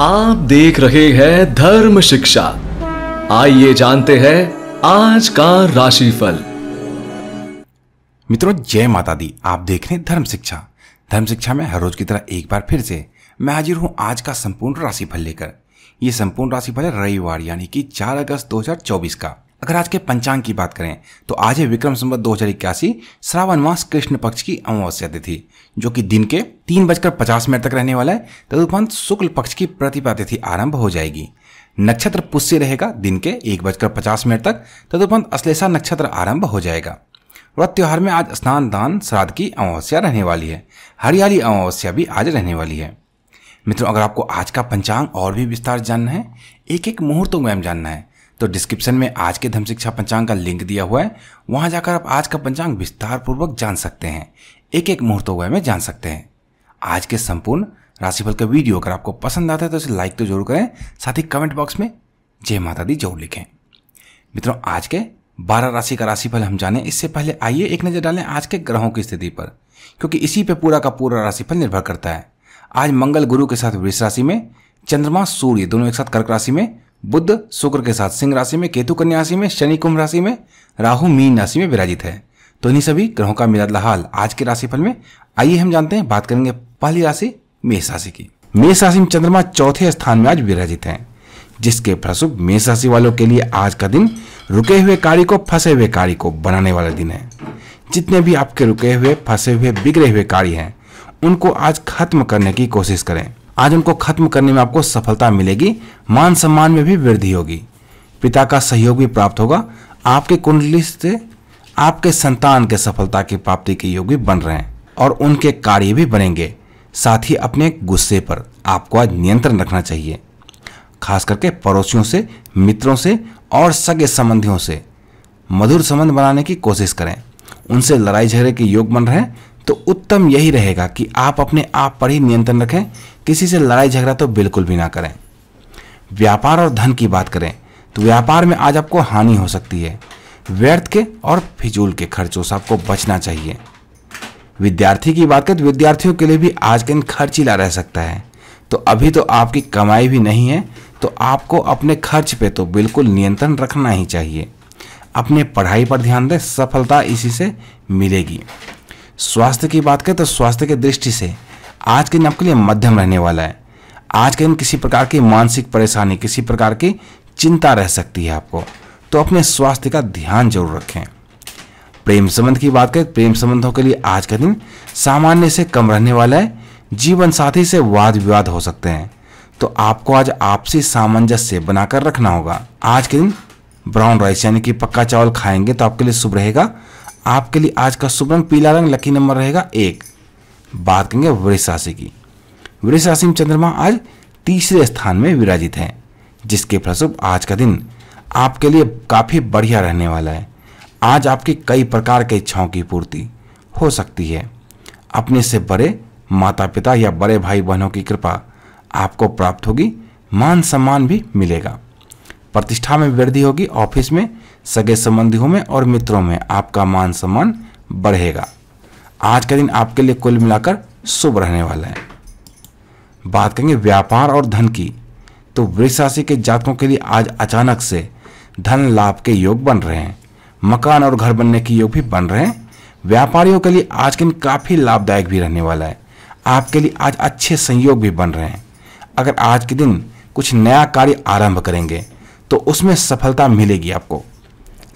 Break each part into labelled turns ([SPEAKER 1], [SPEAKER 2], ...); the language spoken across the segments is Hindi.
[SPEAKER 1] आप देख रहे हैं धर्म शिक्षा आइए जानते हैं आज का राशिफल मित्रों जय माता दी आप देख रहे हैं धर्म शिक्षा धर्म शिक्षा में हर रोज की तरह एक बार फिर से मैं हाजिर हूं आज का संपूर्ण राशिफल लेकर यह संपूर्ण राशिफल है रविवार यानी कि 4 अगस्त 2024 का अगर आज के पंचांग की बात करें तो आज है विक्रम संबत दो हजार इक्यासी श्रावण मास कृष्ण पक्ष की अमावस्या तिथि जो कि दिन के तीन बजकर पचास मिनट तक रहने वाला है तदुपरांत शुक्ल पक्ष की प्रतिपा तिथि आरंभ हो जाएगी नक्षत्र पुष्य रहेगा दिन के एक बजकर पचास मिनट तक तदुपरांत अश्लेषा नक्षत्र आरंभ हो जाएगा व्रत त्यौहार में आज स्नान दान श्राद्ध की अमावस्या रहने वाली है हरियाली अमावस्या भी आज रहने वाली है मित्रों अगर आपको आज का पंचांग और भी विस्तार जानना है एक एक मुहूर्तों में जानना है तो डिस्क्रिप्शन में आज के धर्म शिक्षा पंचांग का लिंक दिया हुआ है वहां जाकर आप आज का पंचांग विस्तार पूर्वक जान सकते हैं एक एक मुहूर्त हुआ में जान सकते हैं आज के संपूर्ण राशिफल का वीडियो अगर आपको पसंद आता है तो इसे लाइक तो जरूर करें साथ ही कमेंट बॉक्स में जय माता दी जरूर लिखें मित्रों आज के बारह राशि का राशिफल हम जाने इससे पहले आइए एक नजर डालें आज के ग्रहों की स्थिति पर क्योंकि इसी पे पूरा का पूरा राशिफल निर्भर करता है आज मंगल गुरु के साथ वृष राशि में चंद्रमा सूर्य दोनों एक साथ कर्क राशि में बुद्ध शुक्र के साथ सिंह राशि में केतु कन्या राशि में शनि कुंभ राशि में राहु मीन राशि में विराजित है तो इन्हीं सभी ग्रहों का मिला हाल आज के राशिफल में आइए हम जानते हैं बात करेंगे पहली राशि मेष राशि की मेष राशि में चंद्रमा चौथे स्थान में आज विराजित है जिसके फलस्वरूप मेष राशि वालों के लिए आज का दिन रुके हुए कार्य को फंसे हुए कार्य को बनाने वाला दिन है जितने भी आपके रुके हुए फंसे हुए बिगड़े हुए कार्य हैं उनको आज खत्म करने की कोशिश करें आज उनको खत्म करने में आपको सफलता मिलेगी मान सम्मान में भी वृद्धि होगी पिता का सहयोग भी प्राप्त होगा आपके कुंडली से आपके संतान के सफलता की प्राप्ति के योग भी बन रहे हैं और उनके कार्य भी बनेंगे साथ ही अपने गुस्से पर आपको आज नियंत्रण रखना चाहिए खास करके पड़ोसियों से मित्रों से और सगे संबंधियों से मधुर संबंध बनाने की कोशिश करें उनसे लड़ाई झगड़े के योग बन रहे हैं तो उत्तम यही रहेगा कि आप अपने आप पर ही नियंत्रण रखें किसी से लड़ाई झगड़ा तो बिल्कुल भी ना करें व्यापार और धन की बात करें तो व्यापार में आज आपको हानि हो सकती है व्यर्थ के और फिजूल के खर्चों से आपको बचना चाहिए विद्यार्थी की बात करें तो विद्यार्थियों के लिए भी आज का दिन खर्चीला रह सकता है तो अभी तो आपकी कमाई भी नहीं है तो आपको अपने खर्च पे तो बिल्कुल नियंत्रण रखना ही चाहिए अपने पढ़ाई पर ध्यान दें सफलता इसी से मिलेगी स्वास्थ्य की बात करें तो स्वास्थ्य की दृष्टि से आज के दिन आपके लिए मध्यम रहने वाला है आज के दिन किसी प्रकार की मानसिक परेशानी किसी प्रकार की चिंता रह सकती है आपको तो अपने स्वास्थ्य का ध्यान जरूर रखें प्रेम संबंध की बात करें प्रेम संबंधों के लिए आज का दिन सामान्य से कम रहने वाला है जीवन साथी से वाद विवाद हो सकते हैं तो आपको आज आपसी सामंजस्य बनाकर रखना होगा आज के दिन ब्राउन राइस यानी कि पक्का चावल खाएंगे तो आपके लिए शुभ रहेगा आपके लिए आज का शुभ रंग पीला रंग लकी नंबर रहेगा एक बात करेंगे वृष राशि की वृष राशि में चंद्रमा आज तीसरे स्थान में विराजित है जिसके फलस्वरूप आज का दिन आपके लिए काफ़ी बढ़िया रहने वाला है आज आपकी कई प्रकार की इच्छाओं की पूर्ति हो सकती है अपने से बड़े माता पिता या बड़े भाई बहनों की कृपा आपको प्राप्त होगी मान सम्मान भी मिलेगा प्रतिष्ठा में वृद्धि होगी ऑफिस में सगे संबंधियों में और मित्रों में आपका मान सम्मान बढ़ेगा आज का दिन आपके लिए कुल मिलाकर शुभ रहने वाला है बात करेंगे व्यापार और धन की तो वृक्ष राशि के जातकों के लिए आज अचानक से धन लाभ के योग बन रहे हैं मकान और घर बनने के योग भी बन रहे हैं व्यापारियों के लिए आज के दिन काफ़ी लाभदायक भी रहने वाला है आपके लिए आज अच्छे संयोग भी बन रहे हैं अगर आज के दिन कुछ नया कार्य आरंभ करेंगे तो उसमें सफलता मिलेगी आपको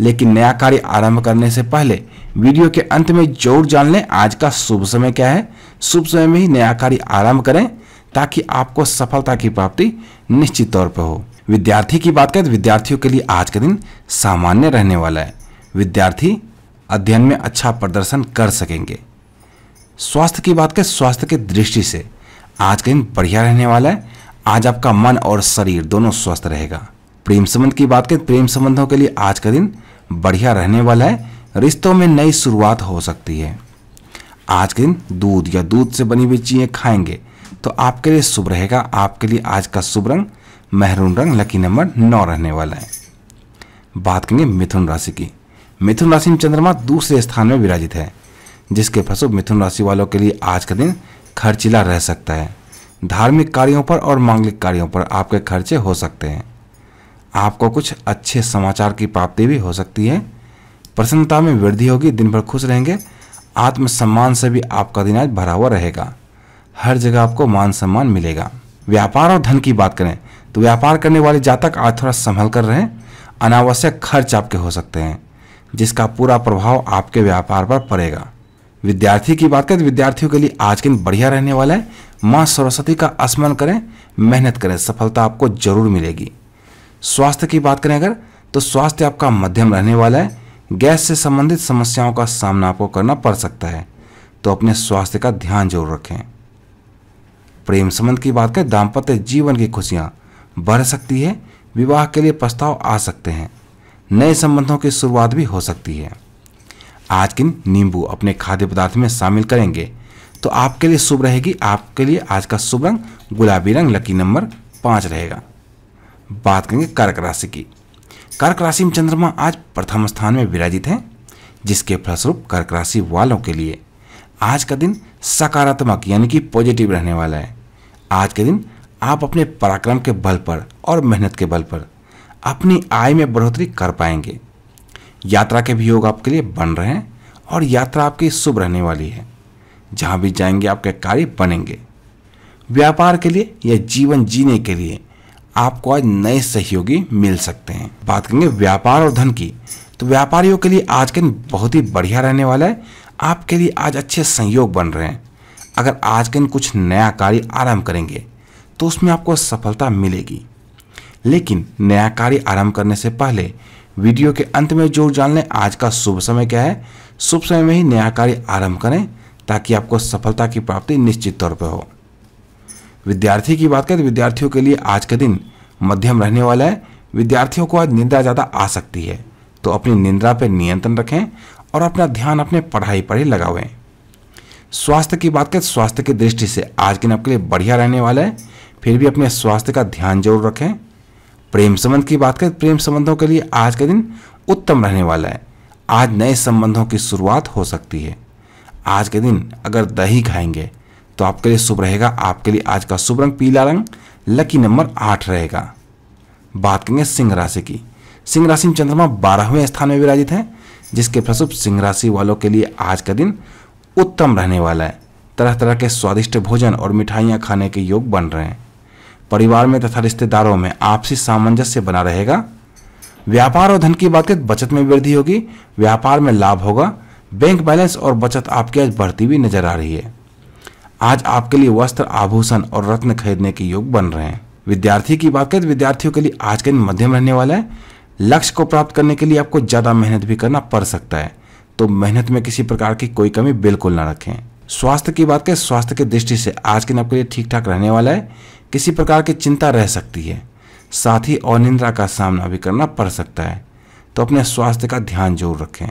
[SPEAKER 1] लेकिन नया कार्य आरंभ करने से पहले वीडियो के अंत में जरूर जान लें आज का शुभ समय क्या है शुभ समय में ही नया कार्य आरंभ करें ताकि आपको सफलता की प्राप्ति निश्चित तौर पर हो विद्यार्थी की बात करें तो विद्यार्थियों के लिए आज का दिन सामान्य रहने वाला है विद्यार्थी अध्ययन में अच्छा प्रदर्शन कर सकेंगे स्वास्थ्य की बात करें स्वास्थ्य के दृष्टि से आज का दिन बढ़िया रहने वाला है आज आपका मन और शरीर दोनों स्वस्थ रहेगा प्रेम संबंध की बात करें प्रेम संबंधों के लिए आज का दिन बढ़िया रहने वाला है रिश्तों में नई शुरुआत हो सकती है आज के दिन दूध या दूध से बनी हुई चीज़ें खाएंगे तो आपके लिए शुभ रहेगा आपके लिए आज का शुभ रंग मेहरून रंग लकी नंबर नौ रहने वाला है बात करेंगे मिथुन राशि की मिथुन राशि में चंद्रमा दूसरे स्थान में विराजित है जिसके फसु मिथुन राशि वालों के लिए आज का दिन खर्चीला रह सकता है धार्मिक कार्यों पर और मांगलिक कार्यों पर आपके खर्चे हो सकते हैं आपको कुछ अच्छे समाचार की प्राप्ति भी हो सकती है प्रसन्नता में वृद्धि होगी दिन भर खुश रहेंगे आत्मसम्मान से भी आपका दिन आज भरा हुआ रहेगा हर जगह आपको मान सम्मान मिलेगा व्यापार और धन की बात करें तो व्यापार करने वाले जातक आज थोड़ा संभल कर रहें अनावश्यक खर्च आपके हो सकते हैं जिसका पूरा प्रभाव आपके व्यापार पर पड़ेगा विद्यार्थी की बात करें तो विद्यार्थियों के लिए आज के दिन बढ़िया रहने वाला है माँ सरस्वती का स्मरण करें मेहनत करें सफलता आपको जरूर मिलेगी स्वास्थ्य की बात करें अगर तो स्वास्थ्य आपका मध्यम रहने वाला है गैस से संबंधित समस्याओं का सामना आपको करना पड़ सकता है तो अपने स्वास्थ्य का ध्यान जरूर रखें प्रेम संबंध की बात करें दाम्पत्य जीवन की खुशियाँ बढ़ सकती है विवाह के लिए प्रस्ताव आ सकते हैं नए संबंधों की शुरुआत भी हो सकती है आज किन नींबू अपने खाद्य पदार्थ में शामिल करेंगे तो आपके लिए शुभ रहेगी आपके लिए आज का शुभ रंग गुलाबी रंग लकी नंबर पाँच रहेगा बात करेंगे कर्क राशि की कर्क राशि में चंद्रमा आज प्रथम स्थान में विराजित है जिसके फलस्वरूप कर्क राशि वालों के लिए आज का दिन सकारात्मक यानी कि पॉजिटिव रहने वाला है आज के दिन आप अपने पराक्रम के बल पर और मेहनत के बल पर अपनी आय में बढ़ोतरी कर पाएंगे यात्रा के भी योग आपके लिए बन रहे हैं और यात्रा आपकी शुभ रहने वाली है जहाँ भी जाएंगे आपके कार्य बनेंगे व्यापार के लिए या जीवन जीने के लिए आपको आज नए सहयोगी मिल सकते हैं बात करेंगे व्यापार और धन की तो व्यापारियों के लिए आज का दिन बहुत ही बढ़िया रहने वाला है आपके लिए आज अच्छे संयोग बन रहे हैं अगर आज के दिन कुछ नया कार्य आरंभ करेंगे तो उसमें आपको सफलता मिलेगी लेकिन नया कार्य आरंभ करने से पहले वीडियो के अंत में जोर जान लें आज का शुभ समय क्या है शुभ समय में ही नया कार्य आरंभ करें ताकि आपको सफलता की प्राप्ति निश्चित तौर पर हो विद्यार्थी की बात करें तो विद्यार्थियों के लिए आज का दिन मध्यम रहने वाला है विद्यार्थियों को आज निंद्रा ज़्यादा आ सकती है तो अपनी निंद्रा पर नियंत्रण रखें और अपना ध्यान अपने पढ़ाई पर ही लगावें स्वास्थ्य की बात करें स्वास्थ्य की दृष्टि से आज के दिन आपके लिए बढ़िया रहने वाला है फिर भी अपने स्वास्थ्य का ध्यान जरूर रखें प्रेम संबंध की बात करें प्रेम संबंधों के लिए आज का दिन उत्तम रहने वाला है आज नए संबंधों की शुरुआत हो सकती है आज के दिन अगर दही खाएंगे तो आपके लिए शुभ रहेगा आपके लिए आज का शुभ रंग पीला रंग लकी नंबर आठ रहेगा बात करेंगे सिंह राशि की सिंह राशि में चंद्रमा बारहवें स्थान में विराजित है जिसके फलस्वरूप सिंह राशि वालों के लिए आज का दिन उत्तम रहने वाला है तरह तरह के स्वादिष्ट भोजन और मिठाइयाँ खाने के योग बन रहे हैं परिवार में तथा रिश्तेदारों में आपसी सामंजस्य बना रहेगा व्यापार और धन की बात करें बचत में वृद्धि होगी व्यापार में लाभ होगा बैंक बैलेंस और बचत आपकी आज बढ़ती हुई नजर आ रही है आज आपके लिए वस्त्र आभूषण और रत्न खरीदने के योग बन रहे हैं विद्यार्थी की बात करें तो विद्यार्थियों के लिए आज का दिन मध्यम रहने वाला है लक्ष्य को प्राप्त करने के लिए आपको ज्यादा मेहनत भी करना पड़ सकता है तो मेहनत में किसी प्रकार की कोई कमी बिल्कुल ना रखें स्वास्थ्य की बात करें स्वास्थ्य की दृष्टि से आज के दिन आपके लिए ठीक ठाक रहने वाला है किसी प्रकार की चिंता रह सकती है साथ ही अनिंद्रा का सामना भी करना पड़ सकता है तो अपने स्वास्थ्य का ध्यान जरूर रखें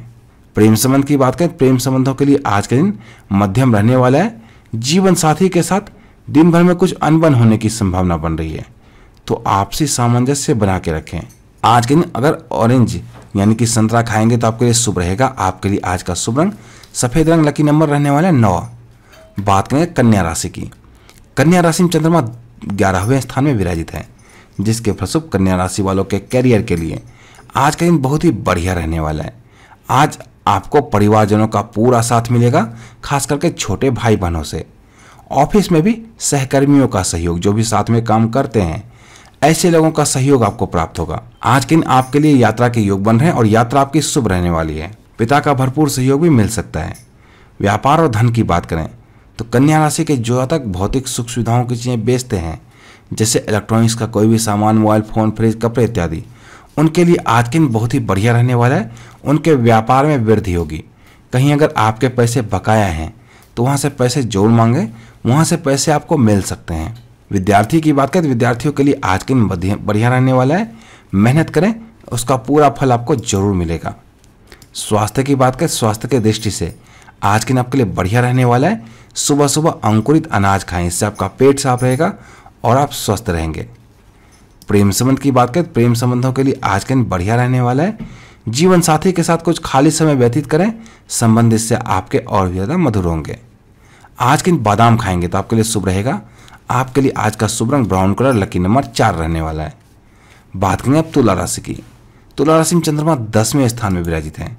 [SPEAKER 1] प्रेम संबंध की बात करें प्रेम संबंधों के लिए आज का दिन मध्यम रहने वाला है जीवन साथी के साथ दिन भर में कुछ अनबन होने की संभावना बन रही है तो आपसी सामंजस्य बना के रखें आज के दिन अगर ऑरेंज यानी कि संतरा खाएंगे तो आपके लिए शुभ रहेगा आपके लिए आज का शुभ रंग सफ़ेद रंग लकी नंबर रहने वाला है नौ बात करेंगे कन्या राशि की कन्या राशि में चंद्रमा ग्यारहवें स्थान में विराजित है जिसके फलस्वरूप कन्या राशि वालों के कैरियर के लिए आज का दिन बहुत ही बढ़िया रहने वाला है आज आपको परिवारजनों का पूरा साथ मिलेगा खास करके छोटे भाई बहनों से ऑफिस में भी सहकर्मियों का सहयोग जो भी साथ में काम करते हैं ऐसे लोगों का सहयोग आपको प्राप्त होगा आज के दिन आपके लिए यात्रा के योग बन रहे हैं और यात्रा आपकी शुभ रहने वाली है पिता का भरपूर सहयोग भी मिल सकता है व्यापार और धन की बात करें तो कन्या राशि के जो तक भौतिक सुख सुविधाओं की चीज़ें बेचते हैं जैसे इलेक्ट्रॉनिक्स का कोई भी सामान मोबाइल फ़ोन फ्रिज कपड़े इत्यादि उनके लिए आज के दिन बहुत ही बढ़िया रहने वाला है उनके व्यापार में वृद्धि होगी कहीं अगर आपके पैसे बकाया हैं तो वहाँ से पैसे जोड़ मांगे वहाँ से पैसे आपको मिल सकते हैं विद्यार्थी की बात करें तो विद्यार्थियों के लिए आज दिन बढ़िया रहने वाला है मेहनत करें उसका पूरा फल आपको जरूर मिलेगा स्वास्थ्य की बात करें स्वास्थ्य के दृष्टि से आज दिन आपके लिए बढ़िया रहने वाला है सुबह सुबह अंकुरित अनाज खाएं इससे आपका पेट साफ रहेगा और आप स्वस्थ रहेंगे प्रेम संबंध की बात करें तो प्रेम संबंधों के लिए आज का दिन बढ़िया रहने वाला है जीवन साथी के साथ कुछ खाली समय व्यतीत करें संबंध इससे आपके और भी ज़्यादा मधुर होंगे आज के दिन बादाम खाएंगे तो आपके लिए शुभ रहेगा आपके लिए आज का शुभ रंग ब्राउन कलर लकी नंबर चार रहने वाला है बात करेंगे अब तुला राशि की तुला राशि में चंद्रमा दसवें स्थान में विराजित हैं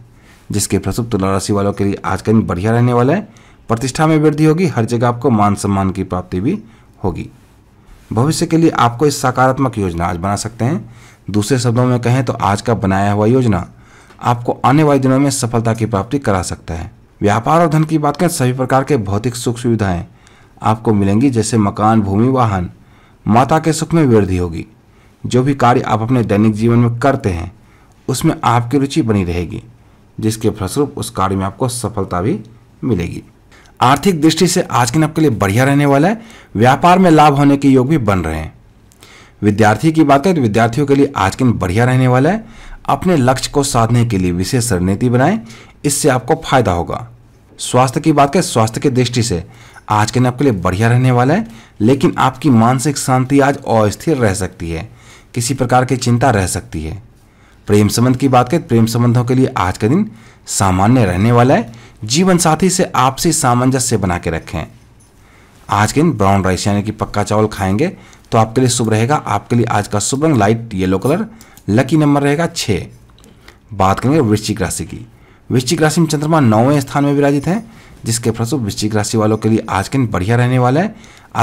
[SPEAKER 1] जिसके प्रसुप तुला राशि वालों के लिए आज का दिन बढ़िया रहने वाला है प्रतिष्ठा में वृद्धि होगी हर जगह आपको मान सम्मान की प्राप्ति भी होगी भविष्य के लिए आपको इस सकारात्मक योजना आज बना सकते हैं दूसरे शब्दों में कहें तो आज का बनाया हुआ योजना आपको आने वाले दिनों में सफलता की प्राप्ति करा सकता है व्यापार और धन की बात करें सभी प्रकार के भौतिक सुख सुविधाएं आपको मिलेंगी जैसे मकान भूमि वाहन माता के सुख में वृद्धि होगी जो भी कार्य आप अपने दैनिक जीवन में करते हैं उसमें आपकी रुचि बनी रहेगी जिसके फलस्वरूप उस कार्य में आपको सफलता भी मिलेगी आर्थिक दृष्टि से आज के दिन आपके लिए बढ़िया रहने वाला है व्यापार में लाभ होने के योग भी बन रहे हैं विद्यार्थी की बात करें तो विद्यार्थियों के लिए आज के दिन बढ़िया रहने वाला है अपने लक्ष्य को साधने के लिए विशेष रणनीति बनाएं इससे आपको फायदा होगा स्वास्थ्य की बात करें स्वास्थ्य की दृष्टि से आज के दिन आपके लिए बढ़िया रहने वाला है लेकिन आपकी मानसिक शांति आज अस्थिर रह सकती है किसी प्रकार की चिंता रह सकती है प्रेम संबंध की बात करें प्रेम संबंधों के लिए आज का दिन सामान्य रहने वाला है जीवन साथी से आपसी सामंजस्य बना के रखें आज के दिन ब्राउन राइस यानी कि पक्का चावल खाएंगे तो आपके लिए शुभ रहेगा आपके लिए आज का शुभ रंग light yellow colour lucky number रहेगा छः बात करेंगे वृश्चिक राशि की वृश्चिक राशि में चंद्रमा नौवें स्थान में विराजित है जिसके फलस्वरूप वृश्चिक राशि वालों के लिए आज के दिन बढ़िया रहने वाला है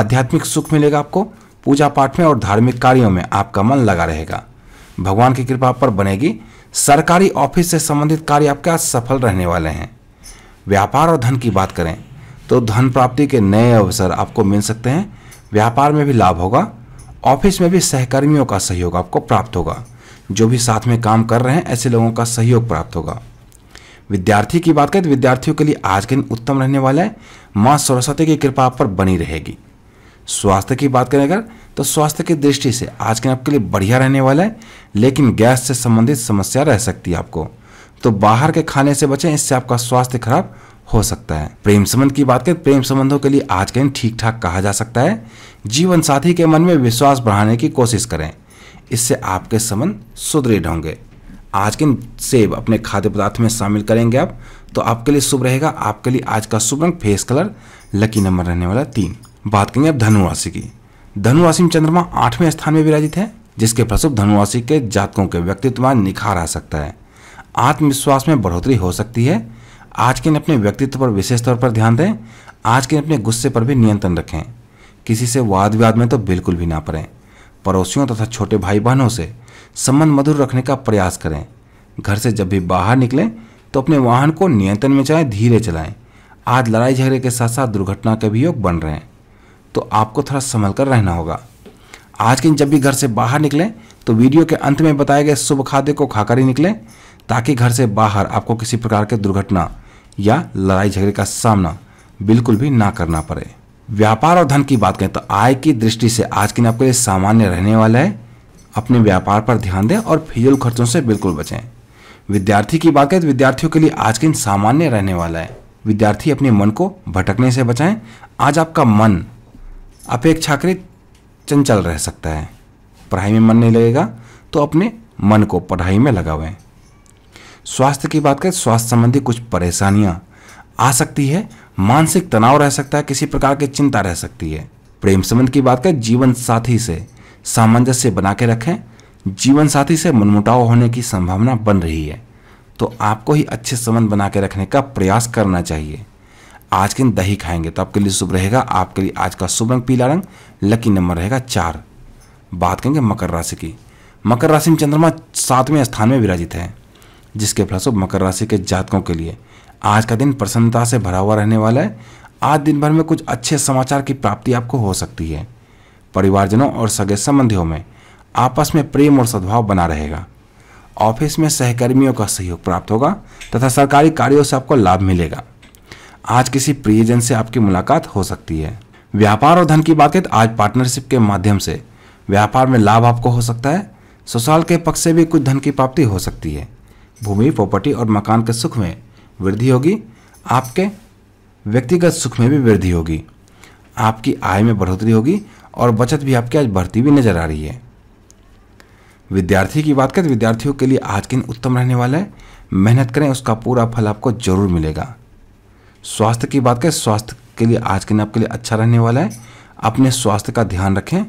[SPEAKER 1] आध्यात्मिक सुख मिलेगा आपको पूजा पाठ में और धार्मिक कार्यों में आपका मन लगा रहेगा भगवान की कृपा पर बनेगी सरकारी ऑफिस से संबंधित कार्य आपके आज सफल रहने वाले हैं व्यापार और धन की बात करें तो धन प्राप्ति के नए अवसर आपको मिल सकते हैं व्यापार में भी लाभ होगा ऑफिस में भी सहकर्मियों का सहयोग आपको प्राप्त होगा जो भी साथ में काम कर रहे हैं ऐसे लोगों का सहयोग प्राप्त होगा विद्यार्थी की बात करें तो विद्यार्थियों के लिए आज के दिन उत्तम रहने वाला है माँ सरस्वती की कृपा आप पर बनी रहेगी स्वास्थ्य की बात करें अगर तो स्वास्थ्य की दृष्टि से आज के दिन आपके लिए बढ़िया रहने वाला है लेकिन गैस से संबंधित समस्या रह सकती है आपको तो बाहर के खाने से बचें इससे आपका स्वास्थ्य खराब हो सकता है प्रेम संबंध की बात करें तो प्रेम संबंधों के लिए आज के दिन ठीक ठाक कहा जा सकता है जीवन साथी के मन में विश्वास बढ़ाने की कोशिश करें इससे आपके संबंध सुदृढ़ होंगे आज के सेब अपने खाद्य पदार्थ में शामिल करेंगे आप तो आपके लिए शुभ रहेगा आपके लिए आज का शुभ रंग फेस कलर लकी नंबर रहने वाला तीन बात करेंगे अब धनुराशि की धनुराशि में चंद्रमा आठवें स्थान में विराजित है जिसके प्रसुभ धनुराशि के जातकों के व्यक्तित्व निखार आ सकता है आत्मविश्वास में बढ़ोतरी हो सकती है आज के दिन अपने व्यक्तित्व पर विशेष तौर पर ध्यान दें आज के दिन अपने गुस्से पर भी नियंत्रण रखें किसी से वाद विवाद में तो बिल्कुल भी ना पड़ें पड़ोसियों तथा तो छोटे भाई बहनों से संबंध मधुर रखने का प्रयास करें घर से जब भी बाहर निकलें तो अपने वाहन को नियंत्रण में चलाएं धीरे चलाएं आज लड़ाई झगड़े के साथ साथ दुर्घटना के भी योग बन रहे हैं तो आपको थोड़ा संभल कर रहना होगा आज के दिन जब भी घर से बाहर निकलें तो वीडियो के अंत में बताए गए शुभ खाद्य को खाकर ही निकलें ताकि घर से बाहर आपको किसी प्रकार के दुर्घटना या लड़ाई झगड़े का सामना बिल्कुल भी ना करना पड़े व्यापार और धन की बात करें तो आय की दृष्टि से आज के दिन आपके लिए सामान्य रहने वाला है अपने व्यापार पर ध्यान दें और फिजुल खर्चों से बिल्कुल बचें विद्यार्थी की बात करें तो विद्यार्थियों के लिए आज के दिन सामान्य रहने वाला है विद्यार्थी अपने मन को भटकने से बचाएं आज आपका मन अपेक्षाकृत चंचल रह सकता है पढ़ाई में मन नहीं लगेगा तो अपने मन को पढ़ाई में लगावें स्वास्थ्य की बात करें स्वास्थ्य संबंधी कुछ परेशानियाँ आ सकती है मानसिक तनाव रह सकता है किसी प्रकार की चिंता रह सकती है प्रेम संबंध की बात करें जीवन साथी से सामंजस्य बना के रखें जीवन साथी से मनमुटाव होने की संभावना बन रही है तो आपको ही अच्छे संबंध बना के रखने का प्रयास करना चाहिए आज के दिन दही खाएंगे तो आपके लिए शुभ रहेगा आपके लिए आज का शुभ रंग पीला रंग लकी नंबर रहेगा चार बात करेंगे मकर राशि की मकर राशि में चंद्रमा सातवें स्थान में विराजित है जिसके फलस्वरूप मकर राशि के जातकों के लिए आज का दिन प्रसन्नता से भरा हुआ रहने वाला है आज दिन भर में कुछ अच्छे समाचार की प्राप्ति आपको हो सकती है परिवारजनों और सगे संबंधियों में आपस में प्रेम और सद्भाव बना रहेगा ऑफिस में सहकर्मियों का सहयोग प्राप्त होगा तथा सरकारी कार्यों से आपको लाभ मिलेगा आज किसी प्रियजन से आपकी मुलाकात हो सकती है व्यापार और धन की बात करें तो आज पार्टनरशिप के माध्यम से व्यापार में लाभ आपको हो सकता है ससुराल के पक्ष से भी कुछ धन की प्राप्ति हो सकती है भूमि प्रॉपर्टी और मकान के सुख में वृद्धि होगी आपके व्यक्तिगत सुख में भी वृद्धि होगी आपकी आय में बढ़ोतरी होगी और बचत भी आपकी आज बढ़ती हुई नजर आ रही है विद्यार्थी की बात करें तो विद्यार्थियों के लिए आज के दिन उत्तम रहने वाला है मेहनत करें उसका पूरा फल आपको जरूर मिलेगा स्वास्थ्य की बात करें स्वास्थ्य के लिए आज के दिन आपके लिए अच्छा रहने वाला है अपने स्वास्थ्य का ध्यान रखें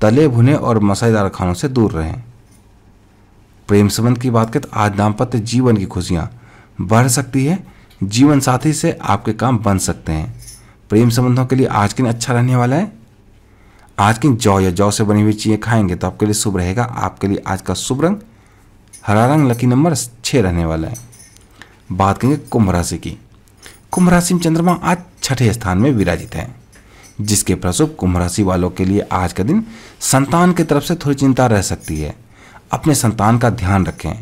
[SPEAKER 1] तले भुने और मसालेदार खानों से दूर रहें प्रेम संबंध की बात करें तो आज दाम्पत्य जीवन की खुशियाँ बढ़ सकती है जीवन साथी से आपके काम बन सकते हैं प्रेम संबंधों के लिए आज के दिन अच्छा रहने वाला है आज की जौ या जौ से बनी हुई चीज़ें खाएंगे तो आपके लिए शुभ रहेगा आपके लिए आज का शुभ रंग हरा रंग लकी नंबर छः रहने वाला है बात करेंगे कुंभ राशि की कुंभ राशि में चंद्रमा आज छठे स्थान में विराजित है जिसके प्रसुभ कुंभ राशि वालों के लिए आज का दिन संतान की तरफ से थोड़ी चिंता रह सकती है अपने संतान का ध्यान रखें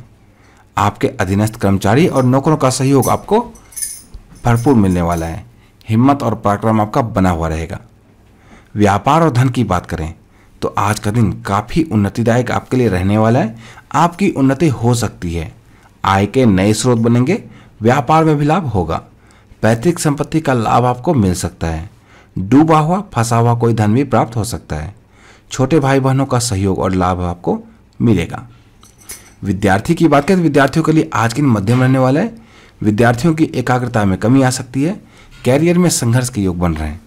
[SPEAKER 1] आपके अधीनस्थ कर्मचारी और नौकरों का सहयोग आपको भरपूर मिलने वाला है हिम्मत और पराक्रम आपका बना हुआ रहेगा व्यापार और धन की बात करें तो आज का दिन काफ़ी उन्नतिदायक आपके लिए रहने वाला है आपकी उन्नति हो सकती है आय के नए स्रोत बनेंगे व्यापार में भी लाभ होगा पैतृक संपत्ति का लाभ आपको मिल सकता है डूबा हुआ फंसा हुआ कोई धन भी प्राप्त हो सकता है छोटे भाई बहनों का सहयोग और लाभ आपको मिलेगा विद्यार्थी की बात करें तो विद्यार्थियों के लिए आज के दिन मध्यम रहने वाला है विद्यार्थियों की एकाग्रता में कमी आ सकती है कैरियर में संघर्ष के योग बन रहे हैं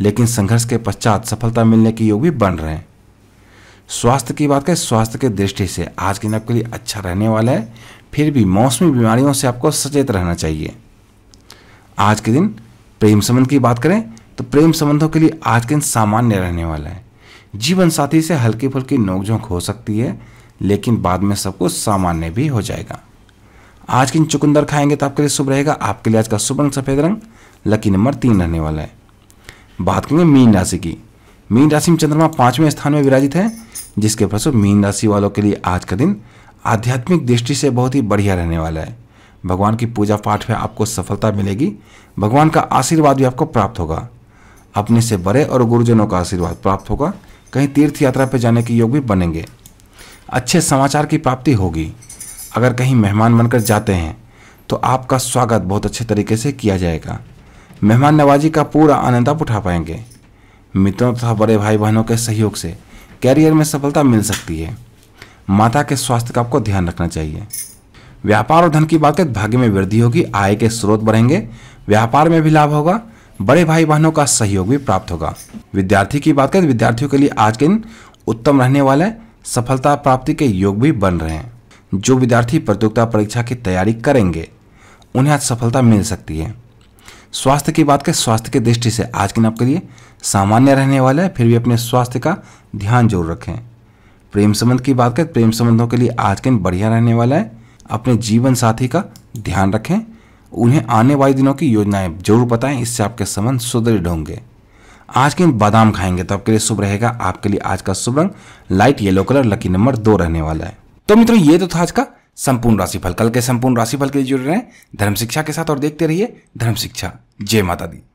[SPEAKER 1] लेकिन संघर्ष के पश्चात सफलता मिलने के योग भी बन रहे हैं स्वास्थ्य की बात करें स्वास्थ्य के दृष्टि से आज के दिन आपके लिए अच्छा रहने वाला है फिर भी मौसमी बीमारियों से आपको सचेत रहना चाहिए आज के दिन प्रेम संबंध की बात करें तो प्रेम संबंधों के लिए आज के दिन सामान्य रहने वाला है जीवन साथी से हल्की फुल्की नोकझोंक हो सकती है लेकिन बाद में सब कुछ सामान्य भी हो जाएगा आज की चुकंदर खाएंगे तो आपके लिए शुभ रहेगा आपके लिए आज का शुभ रंग सफ़ेद रंग लकी नंबर तीन रहने वाला है बात करेंगे मीन राशि की मीन राशि में चंद्रमा पांचवें स्थान में विराजित है जिसके फलस्वरूप मीन राशि वालों के लिए आज का दिन आध्यात्मिक दृष्टि से बहुत ही बढ़िया रहने वाला है भगवान की पूजा पाठ में आपको सफलता मिलेगी भगवान का आशीर्वाद भी आपको प्राप्त होगा अपने से बड़े और गुरुजनों का आशीर्वाद प्राप्त होगा कहीं तीर्थ यात्रा पर जाने के योग भी बनेंगे अच्छे समाचार की प्राप्ति होगी अगर कहीं मेहमान बनकर जाते हैं तो आपका स्वागत बहुत अच्छे तरीके से किया जाएगा मेहमान नवाजी का पूरा आनंद आप उठा पाएंगे मित्रों तथा बड़े भाई बहनों के सहयोग से कैरियर में सफलता मिल सकती है माता के स्वास्थ्य का आपको ध्यान रखना चाहिए व्यापार और धन की बात करें भाग्य में वृद्धि होगी आय के स्रोत बढ़ेंगे व्यापार में भी लाभ होगा बड़े भाई बहनों का सहयोग भी प्राप्त होगा विद्यार्थी की बात करें विद्यार्थियों के लिए आज के दिन उत्तम रहने वाला है सफलता प्राप्ति के योग भी बन रहे हैं जो विद्यार्थी प्रतियोगिता परीक्षा की तैयारी करेंगे उन्हें आज सफलता मिल सकती है स्वास्थ्य की बात करें स्वास्थ्य की दृष्टि से आज के दिन आपके लिए सामान्य रहने वाला है फिर भी अपने स्वास्थ्य का ध्यान जरूर रखें प्रेम संबंध की बात करें प्रेम संबंधों के लिए आज के दिन बढ़िया रहने वाला है अपने जीवन साथी का ध्यान रखें उन्हें आने वाले दिनों की योजनाएं जरूर बताएं इससे आपके संबंध सुदृढ़ होंगे आज के हम बादाम खाएंगे तो आपके लिए शुभ रहेगा आपके लिए आज का शुभ रंग light yellow colour lucky number दो रहने वाला है तो मित्रों ये तो था आज का संपूर्ण राशिफल कल के संपूर्ण राशिफल के लिए जुड़ रहे हैं धर्म शिक्षा के साथ और देखते रहिए धर्म शिक्षा जय माता दी